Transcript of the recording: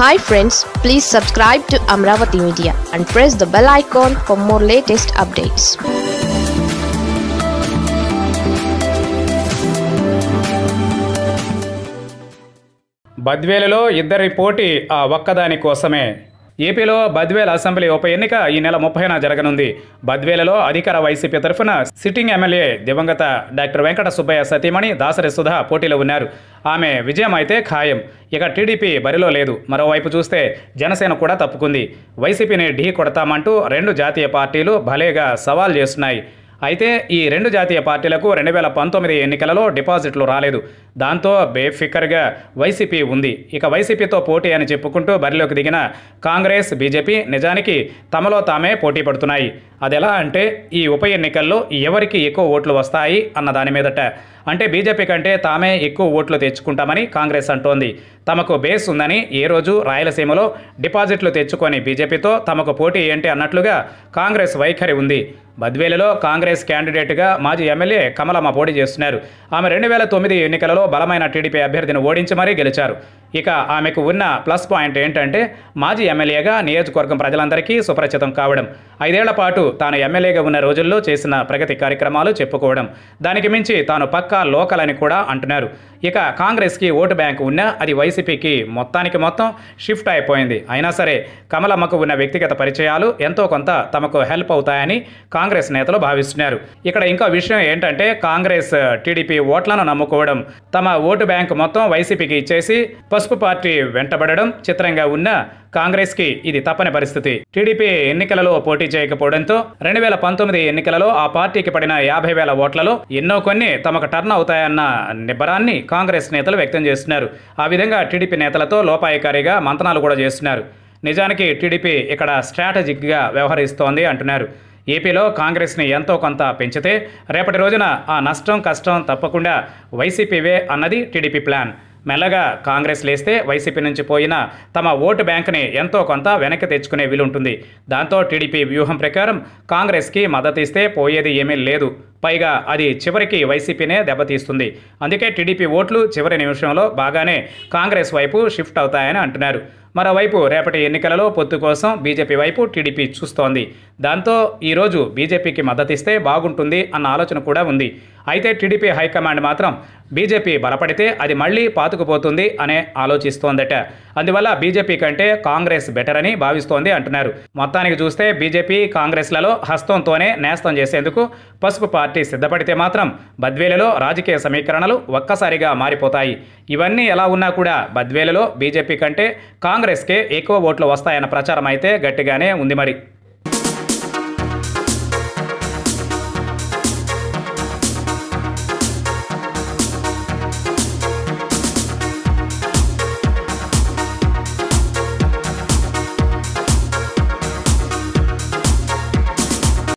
hi friends please subscribe to Amaravati media and press the bell icon for more latest updates బద్వేలులో ఇద్దరి పోటీ ఆ ఒక్కదాని కోసమే ఏపీలో బద్వేల అసెంబ్లీ ఉప ఎన్నిక ఈ నెల ముప్పైన జరగనుంది బద్వేలలో అధికార వైసీపీ తరఫున సిట్టింగ్ ఎమ్మెల్యే దివంగత డాక్టర్ వెంకట సుబ్బయ్య సతీమణి దాసరి సుధా పోటీలో ఉన్నారు ఆమె విజయం అయితే ఖాయం ఇక టీడీపీ బరిలో లేదు మరోవైపు చూస్తే జనసేన కూడా తప్పుకుంది వైసీపీని ఢీ కొడతామంటూ రెండు జాతీయ పార్టీలు భలేగా సవాల్ చేస్తున్నాయి అయితే ఈ రెండు జాతీయ పార్టీలకు రెండు వేల పంతొమ్మిది ఎన్నికలలో డిపాజిట్లు రాలేదు దాంతో బేఫికర్గా వైసీపీ ఉంది ఇక వైసీపీతో పోటీ అని చెప్పుకుంటూ బరిలోకి దిగిన కాంగ్రెస్ బీజేపీ నిజానికి తమలో తామే పోటీ పడుతున్నాయి అదెలా అంటే ఈ ఉప ఎన్నికల్లో ఎవరికి ఎక్కువ ఓట్లు వస్తాయి అన్న దాని మీదట అంటే బీజేపీ కంటే తామే ఎక్కువ ఓట్లు తెచ్చుకుంటామని కాంగ్రెస్ అంటోంది తమకు బేస్ ఉందని ఏ రోజు రాయలసీమలో డిపాజిట్లు తెచ్చుకొని బీజేపీతో తమకు పోటీ ఏంటి అన్నట్లుగా కాంగ్రెస్ వైఖరి ఉంది బద్వేలులో కాంగ్రెస్ క్యాండిడేట్గా మాజీ ఎమ్మెల్యే కమలమ్మ పోటీ చేస్తున్నారు ఆమె రెండు వేల తొమ్మిది ఎన్నికలలో బలమైన టీడీపీ అభ్యర్థిని ఓడించి మరీ గెలిచారు ఇక ఆమెకు ఉన్న ప్లస్ పాయింట్ ఏంటంటే మాజీ ఎమ్మెల్యేగా నియోజకవర్గం ప్రజలందరికీ సుపరిచితం కావడం ఐదేళ్ల పాటు తాను ఎమ్మెల్యేగా ఉన్న రోజుల్లో చేసిన ప్రగతి కార్యక్రమాలు చెప్పుకోవడం దానికి మించి తాను పక్కా లోకల్ అని కూడా అంటున్నారు ఇక కాంగ్రెస్కి ఓటు బ్యాంక్ ఉన్నా అది వైసీపీకి మొత్తానికి మొత్తం షిఫ్ట్ అయిపోయింది అయినా సరే కమలమ్మకు ఉన్న వ్యక్తిగత పరిచయాలు ఎంతో కొంత తమకు హెల్ప్ అవుతాయని కాంగ్రెస్ నేతలు భావిస్తున్నారు ఇక్కడ ఇంకో విషయం ఏంటంటే కాంగ్రెస్ టీడీపీ ఓట్లను నమ్ముకోవడం తమ ఓటు బ్యాంక్ మొత్తం వైసీపీకి ఇచ్చేసి పసుపు పార్టీ వెంటబడడం చిత్రంగా ఉన్న కాంగ్రెస్కి ఇది తప్పని పరిస్థితి టీడీపీ ఎన్నికలలో పోటీ చేయకపోవడంతో రెండు వేల పంతొమ్మిది ఎన్నికలలో ఆ పార్టీకి పడిన యాభై వేల ఓట్లలో ఎన్నో కొన్ని తమకు టర్న్ అవుతాయన్న నిబ్బరాన్ని కాంగ్రెస్ నేతలు వ్యక్తం చేస్తున్నారు ఆ విధంగా టీడీపీ నేతలతో లోపాయకారిగా మంతనాలు కూడా చేస్తున్నారు నిజానికి టీడీపీ ఇక్కడ స్ట్రాటజిక్గా వ్యవహరిస్తోంది అంటున్నారు ఏపీలో కాంగ్రెస్ని ఎంతో కొంత పెంచితే రేపటి రోజున ఆ నష్టం కష్టం తప్పకుండా వైసీపీవే అన్నది టీడీపీ ప్లాన్ మెల్లగా కాంగ్రెస్ లేస్తే వైసీపీ నుంచి పోయిన తమ ఓటు బ్యాంకుని ఎంతో కొంత వెనక్కి తెచ్చుకునే వీలుంటుంది దాంతో టీడీపీ వ్యూహం ప్రకారం కాంగ్రెస్కి మద్దతిస్తే పోయేది ఏమీ లేదు పైగా అది చివరికి వైసీపీనే దెబ్బతీస్తుంది అందుకే టీడీపీ ఓట్లు చివరి నిమిషంలో బాగానే కాంగ్రెస్ వైపు షిఫ్ట్ అవుతాయని అంటున్నారు మరోవైపు రేపటి ఎన్నికలలో పొత్తు కోసం బీజేపీ వైపు టీడీపీ చూస్తోంది దాంతో ఈరోజు బీజేపీకి మద్దతిస్తే బాగుంటుంది అన్న ఆలోచన కూడా ఉంది అయితే టీడీపీ హైకమాండ్ మాత్రం బీజేపీ బలపడితే అది మళ్ళీ పాతుకుపోతుంది అనే ఆలోచిస్తోందట అందువల్ల బీజేపీ కంటే కాంగ్రెస్ బెటర్ అని భావిస్తోంది అంటున్నారు మొత్తానికి చూస్తే బీజేపీ కాంగ్రెస్లలో హస్తంతోనే నేస్తం చేసేందుకు పసుపు పార్టీ సిద్ధపడితే మాత్రం బద్వేలలో రాజకీయ సమీకరణలు ఒక్కసారిగా మారిపోతాయి ఇవన్నీ ఎలా ఉన్నా కూడా బద్వేలలో బీజేపీ కంటే కాంగ్రెస్కే ఎక్కువ ఓట్లు వస్తాయన్న ప్రచారం అయితే గట్టిగానే ఉంది మరి